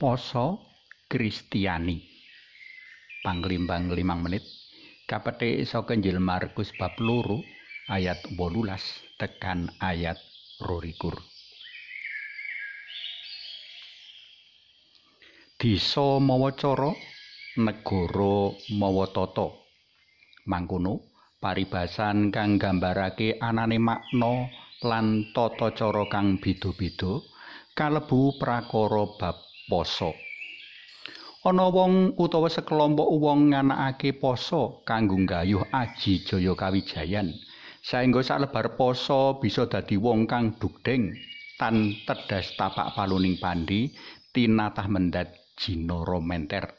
poso Kristiani panglimbang 5 menit kapete iso kenjil Markus bab loro ayat bolulas tekan ayat rorikur Diso mawa cara negara mawa mangkono paribasan kang gambarake anane makna lan tata cara kang beda-beda kalebu prakara bab poso. Ana wong utawa sekelompok wong nganakake poso kanggo gayuh aji jaya kawijayan. Saengga salebar poso bisa dadi wong kang dugdeng tan tedhas tapak paluning pandi tinatah mendat jinoro menter.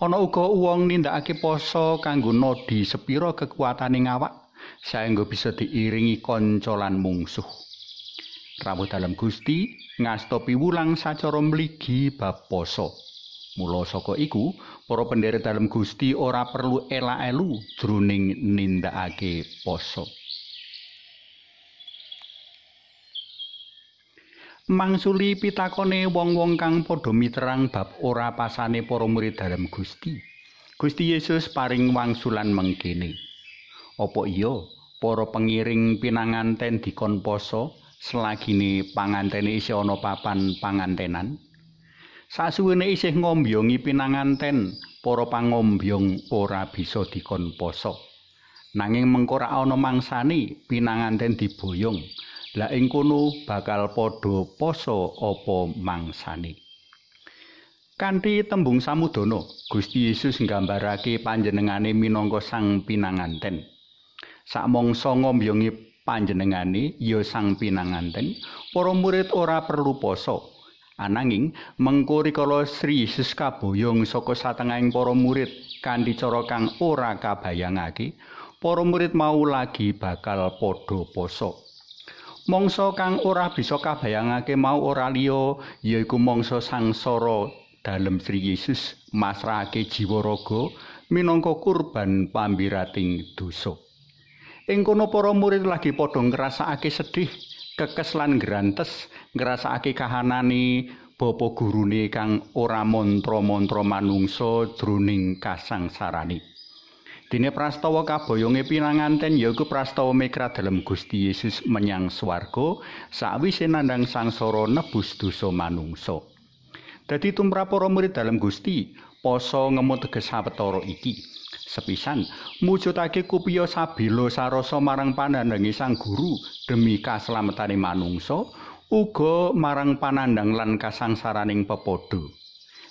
Ana uga wong nindakake poso kanggo nodi sepiro kekuatane ngawak saengga bisa diiringi kanca lan mungsuh. rawuh dalem Gusti ngasta piwulang sacara mligi bab poso. Mula saka iku, para pendere dalem Gusti ora perlu ela-elu jroning nindakake poso. Mangsuli pitakone wong-wong kang padha miterang bab ora pasane para murid dalem Gusti. Gusti Yesus paring wangsulan mengkene. Apa iya para pengiring pinanganten dikon poso selagi ini panganten isih ana papan pangantenan sasuwene isih ngombyongi pinanganten para pangombyong ora bisa dikon poso nanging mengko ora ana mangsani pinanganten diboyong la ing kono bakal padha poso apa mangsani kanthi tembung samudana Gusti Yesus nggambarake panjenengane minangka sang pinanganten sakmongso ngombyongi panjenengane ya sang pinanganten para murid ora perlu poso ananging mengko rikala Sri Yesus Siskaboyong saka satengahing para murid kanthi cara kang ora kabayangake para murid mau lagi bakal padha poso mongso kang ora bisa kabayangake mau ora liya yaiku mongso sangsara dalem Sri Yesus masrahake jiwa raga minangka kurban pambirating dosa Ing kono para murid lagi padha ngrasakake sedih, kekes lan grantes, ngrasakake kahanani bapa gurune kang ora mantra-mantra manungsa jroning kasangsarane. Dene prastawa kaboyonge pinanganten yaiku prastawa mikra dalam Gusti Yesus menyang swarga sawise nandang sangsara nebus dosa manungsa. Dadi tumrap para murid dalem Gusti, poso ngemut tegas sawetara iki. sepisan mujudake kupiyo sabila sarasa marang panandangi sang guru demi kaslametane manungsa uga marang panandang lan kasangsaraning pepodo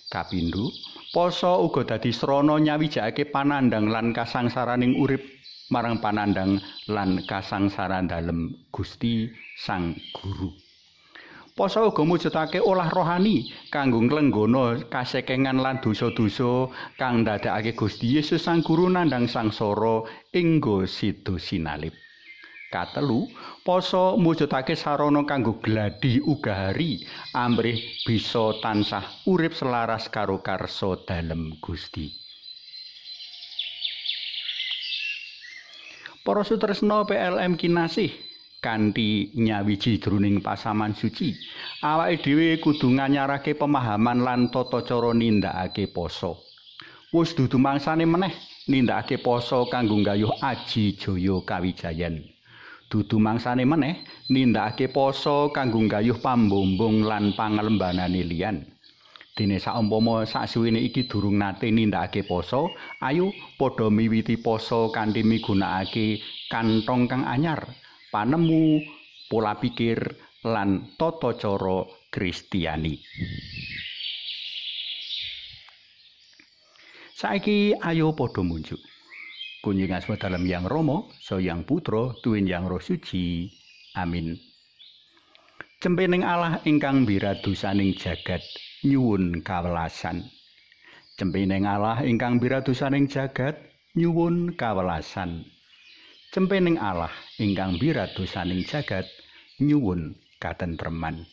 kapindo poso uga dadi srana nyawijake panandang lan kasangsaraning urip marang panandang lan kasangsaran dalem Gusti sang guru Poso uga mujudake olah rohani kanggo nglenggono kasekengan lan dosa-dosa kang ndadekake Gusti Yesus Sang Guru nandang sangsara ing sido sinalip. Katelu, poso mujudake sarana kanggo gladi ugahari amrih bisa tansah urip selaras karo karso dalem Gusti. Para sutresna PLM Kinasih, kanthi nyawiji druning pasaman suci awake dhewe kudu nganyarake pemahaman lan tata cara nindakake poso wis dudu mangsane meneh nindakake poso kanggo gayuh aji jaya kawijayan dudu mangsane meneh nindakake poso kanggo gayuh pambombong lan pangalembanane liyan dene saumpama sasuwene iki durung nate nindakake poso ayo padha miwiti poso kanthi migunakake kantong kang anyar panemu pola pikir lan tata cara kristiani saiki ayo padha munjuk. kunjung asma dalam yang romo so yang putra tuwin yang roh suci amin cempening Allah ingkang bira dosaning jagat nyuwun kawelasan cempening Allah ingkang bira dosaning jagat nyuwun kawelasan cempening Allah ingkang biradosaning jagat nyuwun katentreman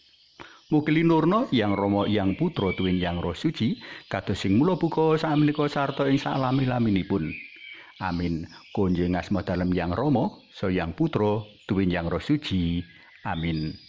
Mukilinurna yang Rama yang putra tuwin yang Roh Suci kados sing mula buka sakmenika sarta ing salami-laminipun Amin kunjeng asma dalem yang Rama so yang putra tuwin yang Roh Suci Amin